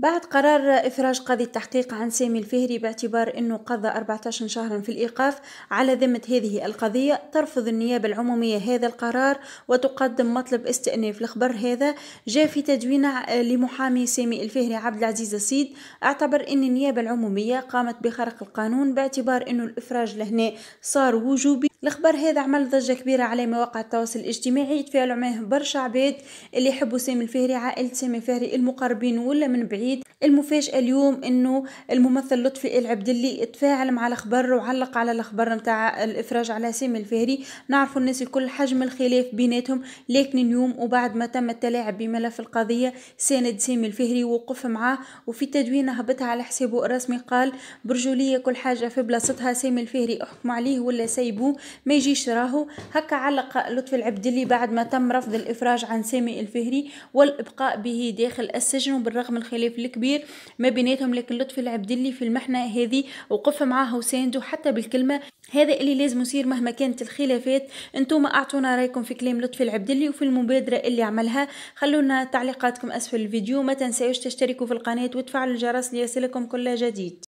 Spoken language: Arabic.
بعد قرار إفراج قاضي التحقيق عن سامي الفهري باعتبار أنه قضى 14 شهرا في الإيقاف على ذمة هذه القضية ترفض النيابة العمومية هذا القرار وتقدم مطلب استئناف الخبر هذا جاء في تدوين لمحامي سامي الفهري عبد العزيز السيد اعتبر أن النيابة العمومية قامت بخرق القانون باعتبار أنه الإفراج لهنا صار وجوبي الخبر هذا عمل ضجة كبيرة على مواقع التواصل الاجتماعي تفاعلوا معاه برشا عباد اللي يحبوا سامي الفهري عائلة سامي الفهري المقربين ولا من بعيد جديد المفاجأة اليوم انه الممثل لطفي العبدلي تفاعل مع الخبر وعلق على الخبر نتاع الافراج على سامي الفهري نعرف الناس الكل حجم الخلاف بيناتهم لكن اليوم وبعد ما تم التلاعب بملف القضية ساند سامي الفهري ووقف معاه وفي تدوينه هبطها على حسابه الرسمي قال برجولية كل حاجة في بلاصتها سامي الفهري احكم عليه ولا سيبوه ما يجيش راهو هكا علق لطفي العبدلي بعد ما تم رفض الافراج عن سامي الفهري والابقاء به داخل السجن وبالرغم الخلاف الكبير ما بيناتهم لكن لطفي العبدلي في المحنة هذه وقف معاها وساندوا حتى بالكلمة هذا اللي لازم يصير مهما كانت الخلافات انتوما اعطونا رايكم في كلام لطفي العبدلي وفي المبادرة اللي عملها خلونا تعليقاتكم اسفل الفيديو ما تنساوش تشتركوا في القناة وتفعلوا الجرس ليصلكم كل جديد